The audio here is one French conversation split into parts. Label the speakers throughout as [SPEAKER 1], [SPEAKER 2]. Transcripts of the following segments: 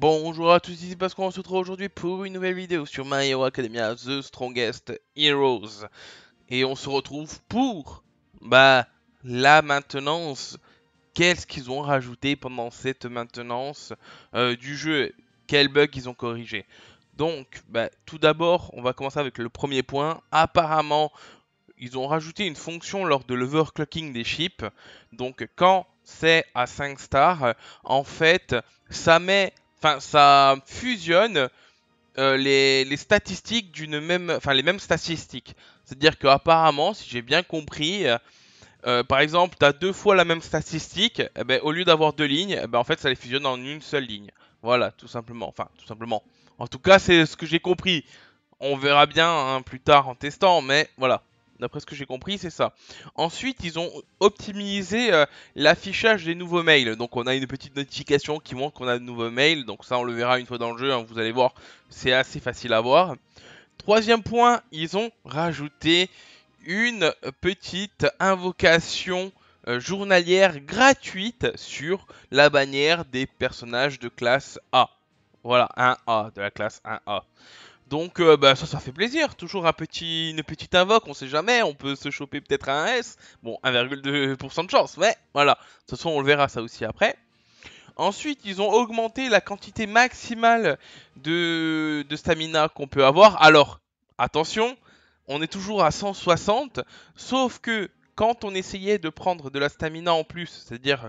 [SPEAKER 1] Bonjour à tous, ici parce qu'on se retrouve aujourd'hui pour une nouvelle vidéo sur My Hero Academia The Strongest Heroes. Et on se retrouve pour, bah, la maintenance. Qu'est-ce qu'ils ont rajouté pendant cette maintenance euh, du jeu Quel bug ils ont corrigé Donc, bah, tout d'abord, on va commencer avec le premier point. Apparemment, ils ont rajouté une fonction lors de l'overclocking des chips. Donc, quand c'est à 5 stars, en fait, ça met enfin ça fusionne euh, les, statistiques d'une même, enfin les mêmes statistiques. C'est-à-dire que apparemment, si j'ai bien compris, euh, euh, par exemple, tu as deux fois la même statistique, eh ben, au lieu d'avoir deux lignes, eh ben, en fait, ça les fusionne en une seule ligne. Voilà, tout simplement. Enfin, tout simplement. En tout cas, c'est ce que j'ai compris. On verra bien hein, plus tard en testant, mais voilà. D'après ce que j'ai compris, c'est ça. Ensuite, ils ont optimisé euh, l'affichage des nouveaux mails. Donc on a une petite notification qui montre qu'on a de nouveaux mails. Donc ça, on le verra une fois dans le jeu. Hein. vous allez voir, c'est assez facile à voir. Troisième point, ils ont rajouté une petite invocation euh, journalière gratuite sur la bannière des personnages de classe A. Voilà, 1A, de la classe 1A. Donc euh, bah, ça, ça fait plaisir. Toujours un petit, une petite invoque, on sait jamais. On peut se choper peut-être un S. Bon, 1,2% de chance, mais voilà. De toute façon, on le verra ça aussi après. Ensuite, ils ont augmenté la quantité maximale de, de stamina qu'on peut avoir. Alors, attention, on est toujours à 160, sauf que quand on essayait de prendre de la stamina en plus, c'est-à-dire,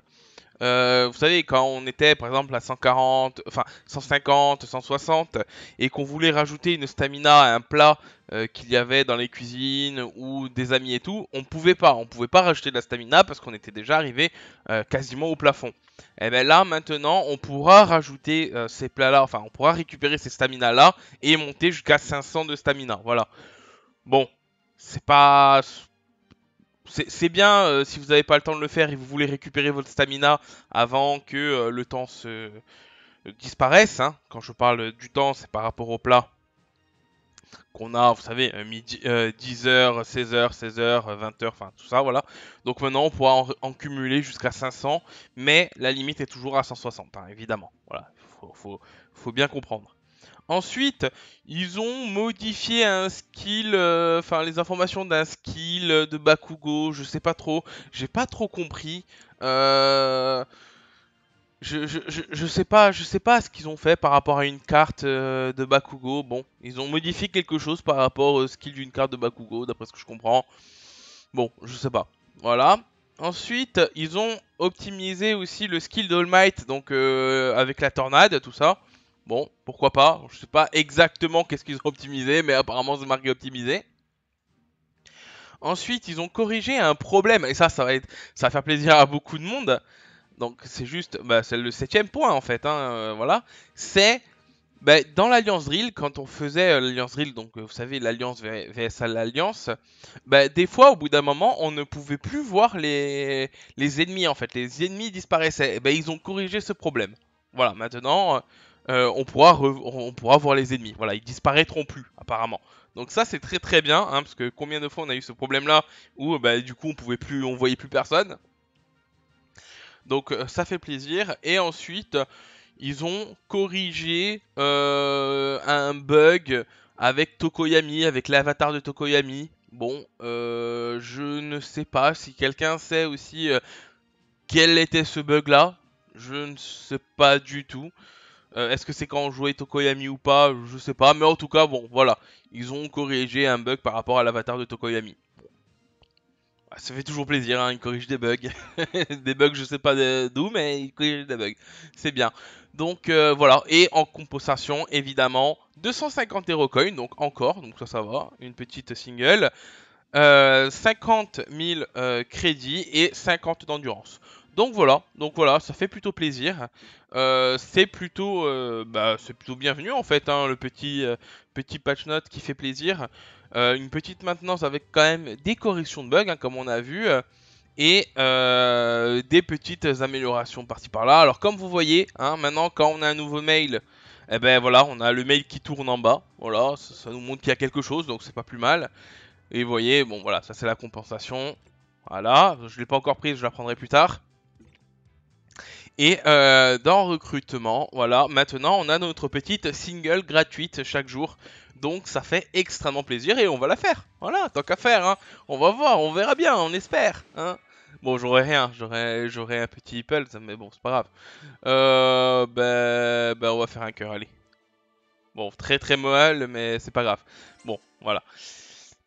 [SPEAKER 1] euh, vous savez, quand on était par exemple à 140, enfin 150, 160, et qu'on voulait rajouter une stamina à un plat euh, qu'il y avait dans les cuisines ou des amis et tout, on pouvait pas, on pouvait pas rajouter de la stamina parce qu'on était déjà arrivé euh, quasiment au plafond. Et eh bien là, maintenant, on pourra rajouter ces plats-là, enfin, on pourra récupérer ces stamina-là et monter jusqu'à 500 de stamina. Voilà. Bon, c'est pas c'est bien euh, si vous n'avez pas le temps de le faire et vous voulez récupérer votre stamina avant que euh, le temps se euh, disparaisse. Hein. Quand je parle du temps, c'est par rapport au plat qu'on a, vous savez, midi, 10h, 16h, 16h, 20h, enfin tout ça, voilà. Donc maintenant, on pourra en, cumuler jusqu'à 500, mais la limite est toujours à 160, hein, évidemment. Voilà, faut bien comprendre. Ensuite, ils ont modifié un skill, euh, enfin les informations d'un skill de Bakugo, je sais pas trop, j'ai pas trop compris. Euh, je, je, je, sais pas, je sais pas ce qu'ils ont fait par rapport à une carte euh, de Bakugo. Bon, ils ont modifié quelque chose par rapport au skill d'une carte de Bakugo, d'après ce que je comprends. Bon, je sais pas. Voilà. Ensuite, ils ont optimisé aussi le skill d'All Might, donc avec la tornade, tout ça. Bon, pourquoi pas. Je sais pas exactement qu'est-ce qu'ils ont optimisé, mais apparemment c'est marqué optimisé. Ensuite, ils ont corrigé un problème, et ça, ça va, être, ça va faire plaisir à beaucoup de monde. Donc c'est juste, bah, c'est le septième point en fait, hein, euh, voilà. C'est bah, dans l'Alliance Drill, quand on faisait euh, l'Alliance Drill, donc euh, vous savez l'Alliance vs l'Alliance, bah, des fois au bout d'un moment on ne pouvait plus voir les, les ennemis en fait, les ennemis disparaissaient. Et bah, ils ont corrigé ce problème. Voilà, maintenant euh, on, pourra on pourra voir les ennemis. Voilà, ils disparaîtront plus, apparemment. Donc ça, c'est très très bien, hein, parce que combien de fois on a eu ce problème-là, où euh, bah, du coup, on pouvait plus, on voyait plus personne. Donc euh, ça fait plaisir. Et ensuite, ils ont corrigé un bug avec Tokoyami, avec l'avatar de Tokoyami. Bon, je ne sais pas si quelqu'un sait aussi quel était ce bug là. Je ne sais pas du tout. Euh, est-ce que c'est quand on jouait Tokoyami ou pas Je sais pas. Mais en tout cas, bon, voilà. Ils ont corrigé un bug par rapport à l'avatar de Tokoyami. Ah, ça fait toujours plaisir, hein, ils corrigent des bugs. des bugs, je sais pas d'où, mais ils corrigent des bugs. C'est bien. Donc euh, voilà, et en compensation, évidemment, 250 Hero Coins, donc encore, donc ça, ça va, une petite single. 50 euh, 000 crédits et 50 d'endurance. Donc voilà, donc voilà, ça fait plutôt plaisir. Euh, c'est plutôt, euh, bah, c'est plutôt bienvenu en fait, hein, le petit euh, petit patch note qui fait plaisir. une petite maintenance avec quand même des corrections de bugs, hein, comme on a vu, et des petites améliorations par-ci par-là. Alors comme vous voyez, hein, maintenant quand on a un nouveau mail, eh ben voilà, on a le mail qui tourne en bas. Voilà, ça, nous montre qu'il y a quelque chose, donc c'est pas plus mal. Et vous voyez, bon voilà, ça c'est la compensation. Voilà, je ne l'ai pas encore prise, je la prendrai plus tard. Et euh, dans recrutement, voilà, maintenant on a notre petite single gratuite chaque jour. Donc ça fait extrêmement plaisir et on va la faire. Voilà, tant qu'à faire. Hein. On va voir, on verra bien, on espère. Hein. Bon, j'aurai rien, j'aurai un petit Apple, mais bon, c'est pas grave. Euh, ben, ben, on va faire un cœur, allez. Bon, très très mal, mais c'est pas grave. Bon, voilà.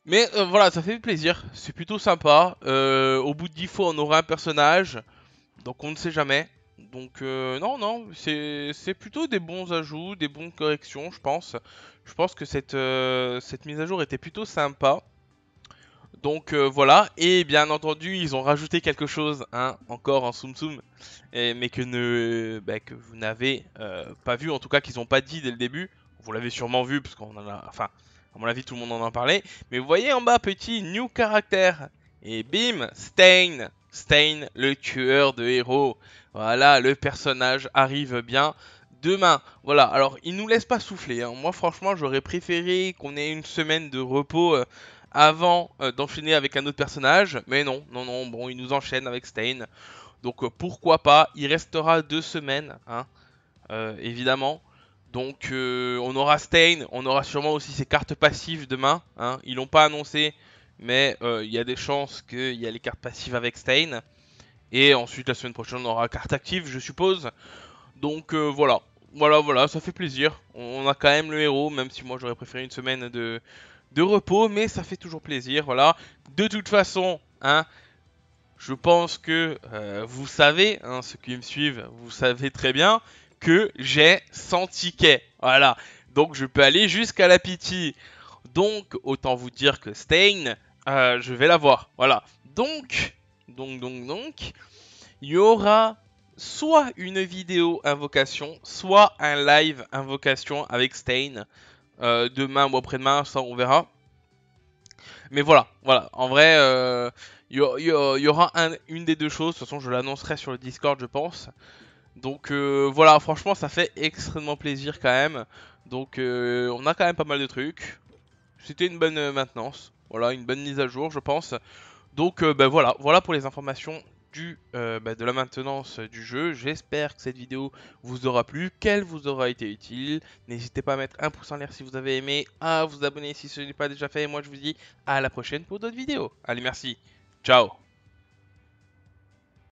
[SPEAKER 1] Mais euh, voilà, ça fait plaisir, c'est plutôt sympa. au bout de 10 fois, on aura un personnage. Donc on ne sait jamais. Donc euh, non, non, c'est plutôt des bons ajouts, des bonnes corrections, je pense. Je pense que cette, euh, cette mise à jour était plutôt sympa. Donc euh, voilà, et bien entendu, ils ont rajouté quelque chose, hein, encore en soum-soum mais que, ne, bah, que vous n'avez pas vu, en tout cas qu'ils n'ont pas dit dès le début. Vous l'avez sûrement vu, parce qu'on a... Enfin, à mon avis, tout le monde en a parlé. Mais vous voyez en bas, petit New Character, et bim, Stain Stain, le tueur de héros. Voilà, le personnage arrive bien demain. Voilà, alors il nous laisse pas souffler. Hein. Moi, franchement, j'aurais préféré qu'on ait une semaine de repos. Euh, avant euh, d'enchaîner avec un autre personnage, mais non, non, non, bon, il nous enchaîne avec Stain, Donc euh, pourquoi pas, il restera deux semaines, hein, évidemment. Donc on aura Stain, on aura sûrement aussi ses cartes passives demain, hein. ils l'ont pas annoncé, mais euh, il y a des chances qu'il y a les cartes passives avec Stain. Et ensuite, la semaine prochaine, on aura carte active, je suppose. Donc euh, voilà, voilà, voilà, ça fait plaisir. On a quand même le héros, même si moi j'aurais préféré une semaine de, repos, mais ça fait toujours plaisir, voilà. De toute façon, hein, je pense que euh, vous savez, hein, ceux qui me suivent, vous savez très bien que j'ai 100 tickets, voilà. Donc je peux aller jusqu'à la pitié. Donc, autant vous dire que Stain, euh, je vais l'avoir. Voilà. Donc, donc, donc, donc, il y aura soit une vidéo invocation, soit un live invocation avec Stain, euh, demain ou après-demain, ça on verra. Mais voilà, voilà. En vrai, euh, il y, aura une des deux choses. De toute façon, je l'annoncerai sur le Discord, je pense. Donc voilà, franchement, ça fait extrêmement plaisir quand même. Donc on a quand même pas mal de trucs c'était une bonne euh, maintenance. Voilà, une bonne mise à jour, je pense. Donc euh, ben voilà, voilà pour les informations du, euh, ben, de la maintenance du jeu. J'espère que cette vidéo vous aura plu, qu'elle vous aura été utile. N'hésitez pas à mettre un pouce en l'air si vous avez aimé, à vous abonner si ce n'est pas déjà fait. Et moi je vous dis à la prochaine pour d'autres vidéos. Allez, merci. Ciao